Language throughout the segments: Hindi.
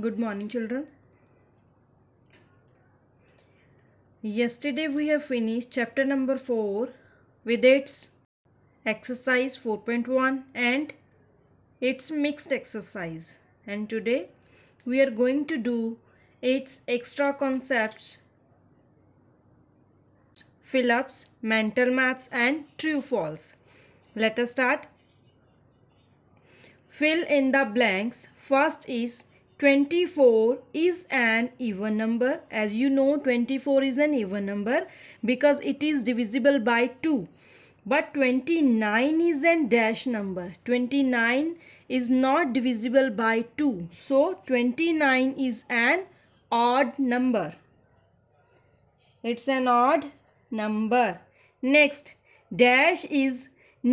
Good morning children. Yesterday we have finished chapter number 4 with its exercise 4.1 and its mixed exercise and today we are going to do its extra concepts fill-ups, mental maths and true false. Let us start. Fill in the blanks. First is 24 is an even number as you know 24 is an even number because it is divisible by 2 but 29 is an dash number 29 is not divisible by 2 so 29 is an odd number it's an odd number next dash is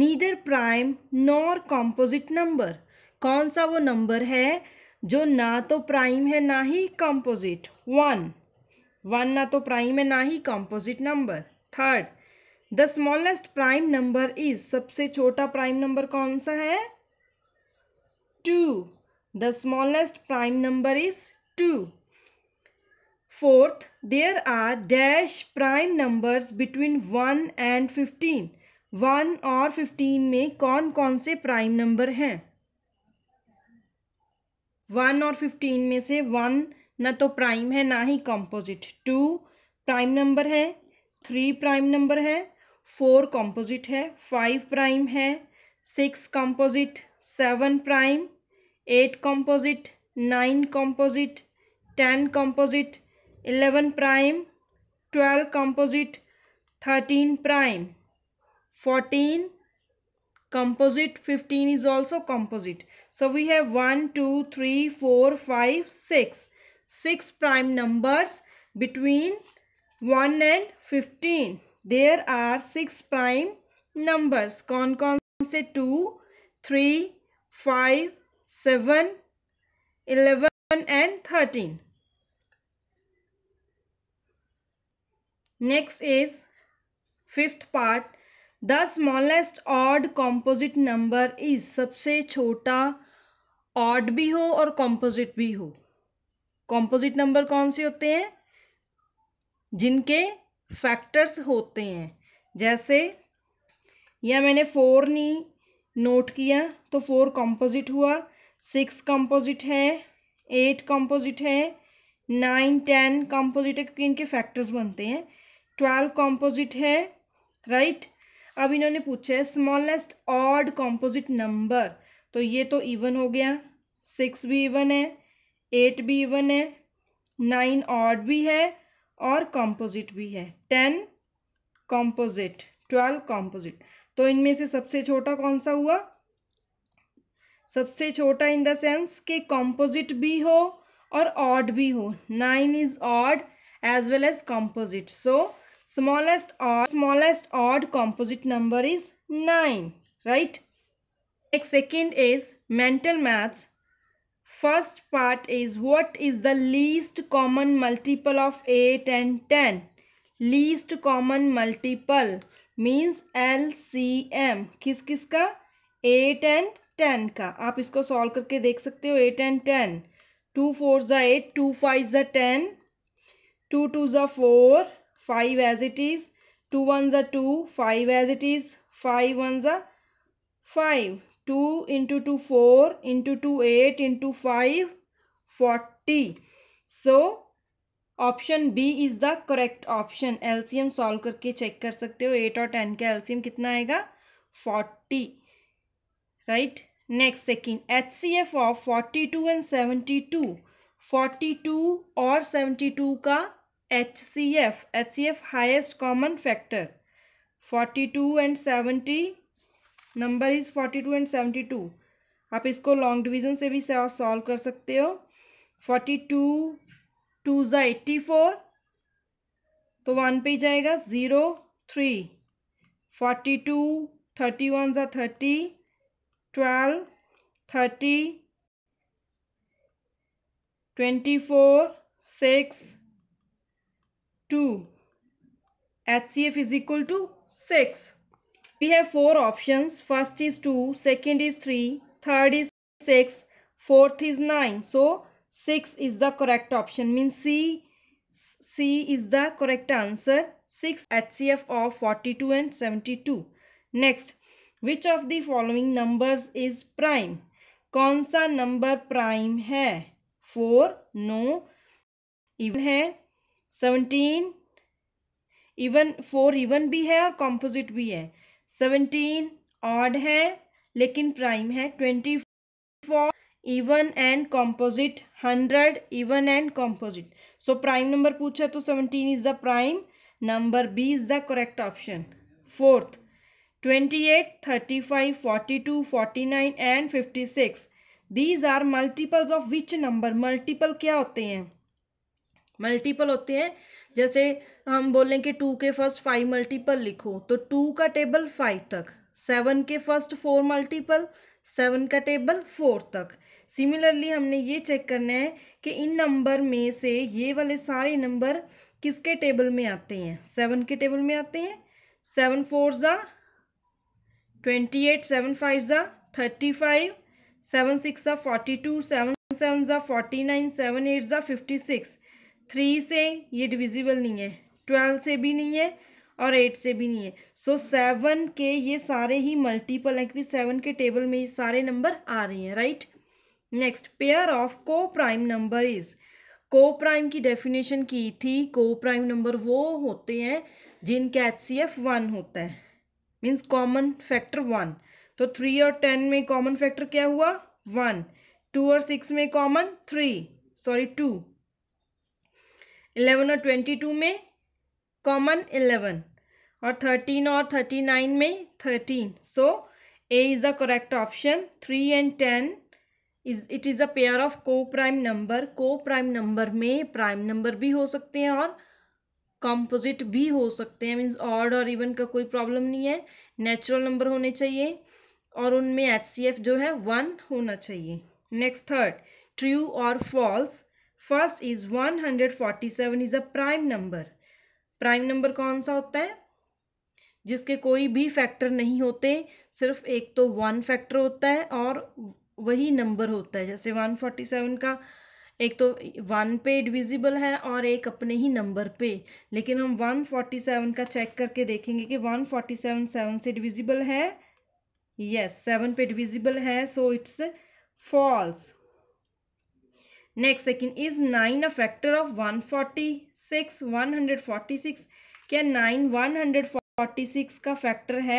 neither prime nor composite number कौन सा वो number है जो ना तो प्राइम है ना ही कंपोजिट वन वन ना तो प्राइम है ना ही composite number third the smallest prime number is सबसे छोटा प्राइम नंबर कौन सा है two the smallest prime number is two fourth there are dash prime numbers between one and fifteen one और फिफ्टीन में कौन कौन से प्राइम नंबर हैं वन और फिफ्टीन में से वन ना तो प्राइम है ना ही कॉम्पोजिट टू प्राइम नंबर है थ्री प्राइम नंबर है फोर कॉम्पोजिट है फाइव प्राइम है six composite seven prime eight composite nine composite ten composite eleven prime twelve composite thirteen prime fourteen composite 15 is also composite so we have 1 2 3 4 5 6 6 prime numbers between 1 and 15 there are 6 prime numbers con con say 2 3 5 7 11 and 13 next is fifth part the smallest odd composite number is सबसे छोटा ऑड भी हो और कॉम्पोजिट भी हो कॉम्पोजिट नंबर कौन से होते हैं जिनके फैक्टर्स होते हैं जैसे यह मैंने फोर नहीं नोट किया तो फोर कॉम्पोजिट हुआ सिक्स कॉम्पोजिट है एट कॉम्पोजिट है नाइन टेन कॉम्पोजिट है क्योंकि इनके फैक्टर्स बनते हैं ट्वेल्व कॉम्पोजिट है राइट right? अब इन्होंने पूछा है स्मॉलेस्ट ऑड कॉम्पोजिट नंबर तो ये तो इवन हो गया सिक्स भी इवन है एट भी इवन है नाइन ऑड भी है और कॉम्पोजिट भी है टेन कॉम्पोजिट ट्वेल्व कॉम्पोजिट तो इनमें से सबसे छोटा कौन सा हुआ सबसे छोटा इन द सेंस कि कॉम्पोजिट भी हो और ऑड भी हो nine is odd as well as composite so smallest odd smallest odd composite number is 9 right next second is mental maths first part is what is the least common multiple of 8 and 10 least common multiple means LCM kis kis ka 8 and 10 ka aap isko solve karke dekh sakte ho 8 and 10 2 4 ज़ा 8 2 5 ज़ा 10 2 2 ज़ा 4 five as it is two one ज़ा two five as it is five one ज़ा five two into two four into two eight into five forty so option B is the correct option LCM solve करके चेक कर सकते हो एट और टेन का एलसीएम कितना आएगा forty right next second H C F of forty two and seventy two forty two और सेवेंटी टू का H H C C F F highest common factor forty two and seventy number is forty two and seventy two आप इसको लॉन्ग डिवीजन से भी सॉल्व कर सकते हो फोर्टी टू टू ज़ा एट्टी फोर तो वन पे ही जाएगा zero three forty two thirty one ज़ा thirty twelve thirty twenty four six two H C F is equal to six we have four option first is two second is three third is six fourth is nine so six is the correct option mean C C is the correct answer six H C F of forty two and seventy two next which of the following number is prime कौन सा नंबर प्राइम है फोर नो इवन है सेवनटीन इवन फोर इवन भी है और कॉम्पोजिट भी है सेवनटीन ऑड है लेकिन प्राइम है twenty four even and composite hundred even and composite so prime number पूछा तो seventeen is the prime number B is the correct option fourth twenty eight thirty five forty two forty nine and fifty six these are multiples of which number multiple क्या होते हैं मल्टीपल होते हैं जैसे हम बोलें कि टू के फर्स्ट फाइव मल्टीपल लिखो तो टू का टेबल फाइव तक सेवन के फर्स्ट फोर मल्टीपल सेवन का टेबल फोर तक सिमिलरली हमने ये चेक करना है कि इन नंबर में से ये वाले सारे नंबर किसके टेबल में आते हैं सेवन के टेबल में आते हैं सेवन फोर ज़ा ट्वेंटी एट सेवन फाइव ज़ा थर्टी फाइव सेवन सिक्स ज़ा फोर्टी टू सेवन सेवन ज़ा फोर्टी नाइन सेवन एट ज़ा फिफ्टी सिक्स थ्री से ये डिविजिबल नहीं है ट्वेल्व से भी नहीं है और एट से भी नहीं है सो so, सेवन के ये सारे ही मल्टीपल हैं क्योंकि सेवन के टेबल में ये सारे नंबर आ रहे हैं right next pair of co prime number is co prime की डेफिनेशन की थी को प्राइम नंबर वो होते हैं जिनका एच सी एफ वन होता है मीन्स कॉमन फैक्टर वन तो थ्री और टेन में कॉमन फैक्टर क्या हुआ वन टू और सिक्स में common three sorry two eleven और ट्वेंटी टू में कॉमन इलेवन और थर्टीन और थर्टी नाइन में thirteen so A is the correct option three and ten is it is a pair of co prime number co prime number में प्राइम नंबर भी हो सकते हैं और कंपोजिट भी हो सकते हैं मीन्स ऑड और इवन का कोई प्रॉब्लम नहीं है नेचुरल नंबर होने चाहिए और उनमें एच जो है वन होना चाहिए नेक्स्ट थर्ड ट्रू और false first is 147 is a prime number prime number कौन सा होता है जिसके कोई भी फैक्टर नहीं होते सिर्फ एक तो वन फैक्टर होता है और वही नंबर होता है जैसे 147 का एक तो वन पे डिविजिबल है और एक अपने ही नंबर पे लेकिन हम 147 का चेक करके देखेंगे कि 147 सेवन से डिविजिबल है यस yes, सेवन पे डिविजिबल है so it's false next second is nine a factor of one forty six one hundred forty six क्या nine one hundred forty six का फैक्टर है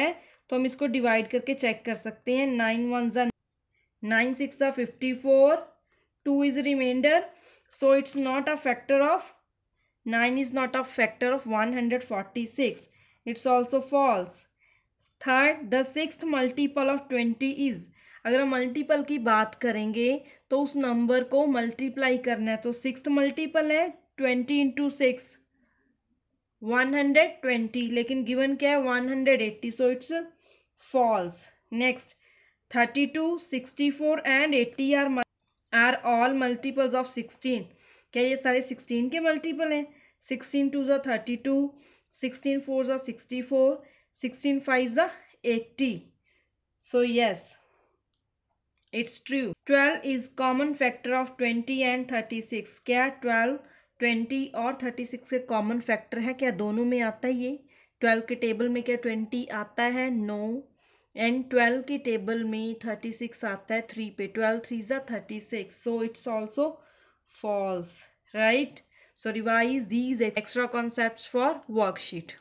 तो हम इसको डिवाइड करके चेक कर सकते हैं नाइन वन ज़ा नाइन सिक्स ज़ा fifty four two is remainder so it's not a factor of nine is not a factor of one hundred forty six it's also false third the six multiple of twenty is अगर हम मल्टीपल की बात करेंगे तो उस नंबर को मल्टीप्लाई करना है तो सिक्स मल्टीपल है twenty into six one hundred twenty लेकिन गिवन क्या है one hundred eighty so it's false next thirty two sixty four and eighty are are all multiples of sixteen क्या ये सारे सिक्सटीन के मल्टीपल हैं सिक्सटीन टू ज़ा थर्टी टू सिक्सटीन फोर ज़ा सिक्सटी फोर सिक्सटीन फाइव ज़ा eighty so yes it's true twelve is common factor of twenty and thirty six क्या ट्वेल्व ट्वेंटी और थर्टी सिक्स के कॉमन फैक्टर है क्या दोनों में आता है ये ट्वेल्व के टेबल में क्या ट्वेंटी आता है नो एंड ट्वेल्व के टेबल में थर्टी सिक्स आता है थ्री पे ट्वेल्व थ्री ज़ा thirty six so it's also false right so revise these extra concept for worksheet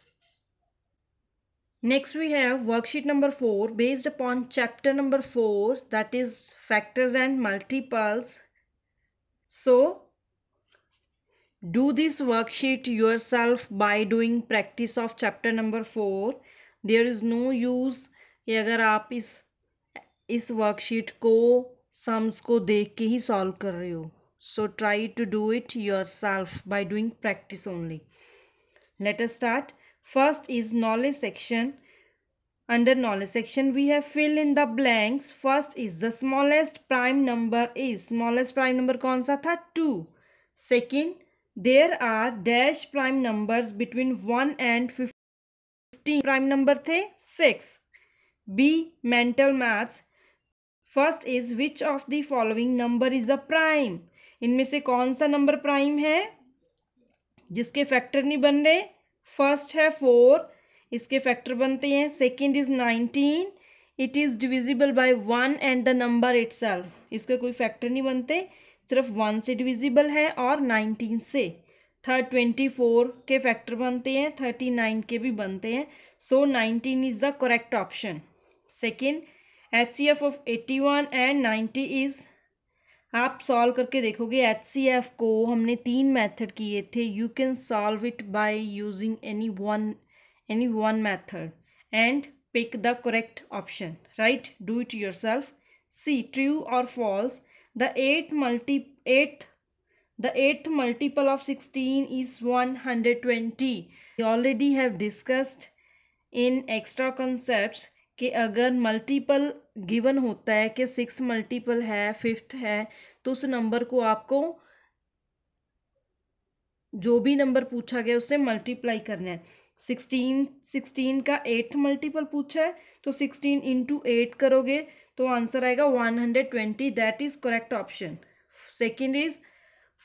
Next we have worksheet number 4 based upon chapter number 4 that is factors and multiples. So do this worksheet yourself by doing practice of chapter number 4. There is no use अगर आप इस इस वर्कशीट को सम्स को देख के ही सॉल्व कर रहे हो so try to do it yourself by doing practice only let us start First is knowledge section. Under knowledge section, we have fill in the blanks. First is the smallest prime number is. Smallest prime number kaun sa tha 2 Second, there are dash prime numbers between 1 and 15 Prime number the 6 B. Mental maths. First is which of the following number is a prime? inme se kaun sa number prime hai जिसके फैक्टर नहीं बन रहे फर्स्ट है फोर इसके फैक्टर बनते हैं second is nineteen it is divisible by one and the number it इसके कोई फैक्टर नहीं बनते सिर्फ वन से डिविजिबल है और नाइनटीन से थर्ड ट्वेंटी फोर के फैक्टर बनते हैं थर्टी नाइन के भी बनते हैं so nineteen is the correct option second H C F of eighty one and ninety is आप सॉल्व करके देखोगे एच सी एफ को हमने तीन मेथड किए थे you can solve it by using any one any one method and pick the correct option right do it yourself see true और false the eight multi eight the multiple of sixteen is one hundred twenty already have discussed in extra concepts कि अगर मल्टीपल गिवन होता है कि सिक्स मल्टीपल है फिफ्थ है तो उस नंबर को आपको जो भी नंबर पूछा गया उससे मल्टीप्लाई करना है सिक्सटीन सिक्सटीन का एट्थ मल्टीपल पूछा है तो सिक्सटीन इंटू एट करोगे तो आंसर आएगा one hundred twenty that is correct option second is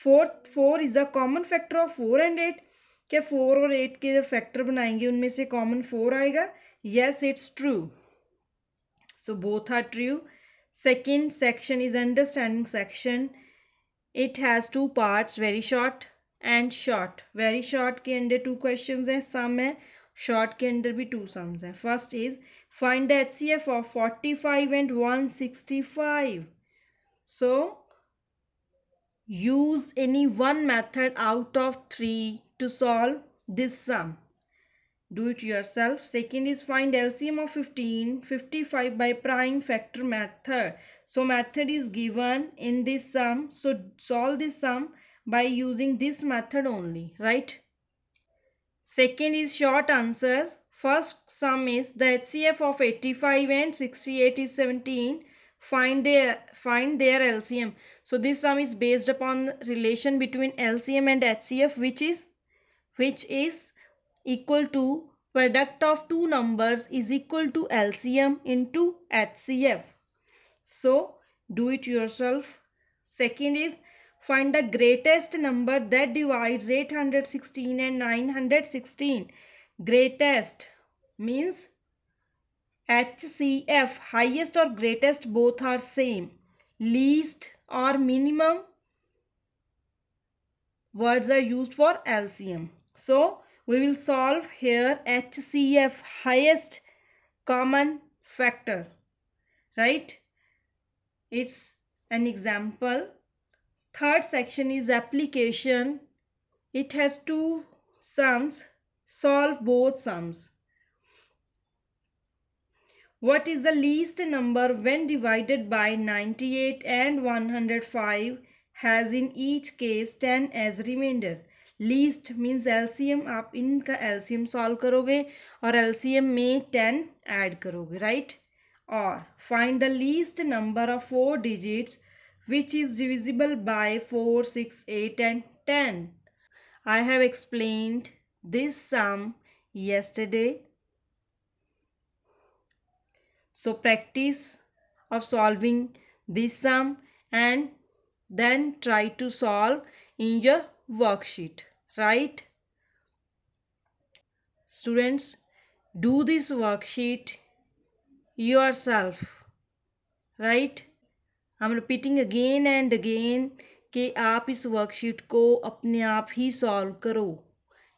fourth four is a common factor of four and eight क्या फोर और एट के जो फैक्टर बनाएंगे उनमें से कॉमन फोर आएगा yes it's true so both are true second section is understanding section it has two parts very short and short very short ke under two questions hai sum hai short ke under bhi two sums hai first is find the hcf of 45 and 165 so use any one method out of 3 to solve this sum do it yourself. Second is find LCM of 15, 55 by prime factor method. So method is given in this sum. So solve this sum by using this method only, right? Second is short answers. First sum is the HCF of 85 and 68 is 17. Find their, find their LCM. So this sum is based upon relation between LCM and HCF which is which is equal to product of two numbers is equal to LCM into HCF. So, do it yourself. Second is find the greatest number that divides 816 and 916. Greatest means HCF, highest or greatest both are same. Least or minimum words are used for LCM. So, we will solve here HCF highest common factor right it's an example third section is application it has two sums solve both sums what is the least number when divided by 98 and 105 has in each case 10 as remainder least means LCM आप इनका एलसीएम सॉल्व करोगे और एलसीएम में टेन ऐड करोगे राइट और find the least number of four digits which is divisible by four six eight and ten I have explained this sum yesterday so practice of solving this sum and then try to solve in your worksheet right students do this worksheet yourself right I'm repeating again and again कि आप इस वर्कशीट को अपने आप ही सॉल्व करो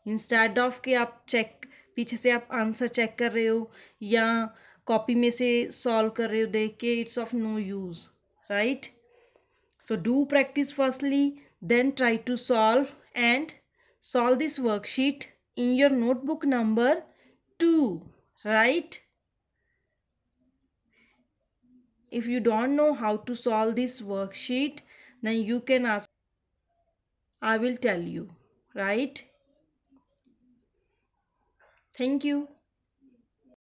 इंस्टेड ऑफ के आप चेक पीछे से आप आंसर चेक कर रहे हो या कॉपी में से सॉल्व कर रहे हो देख के it's of no use right so do practice firstly Then try to solve and solve this worksheet in your notebook number 2, right? If you don't know how to solve this worksheet, then you can ask. I will tell you, right? Thank you.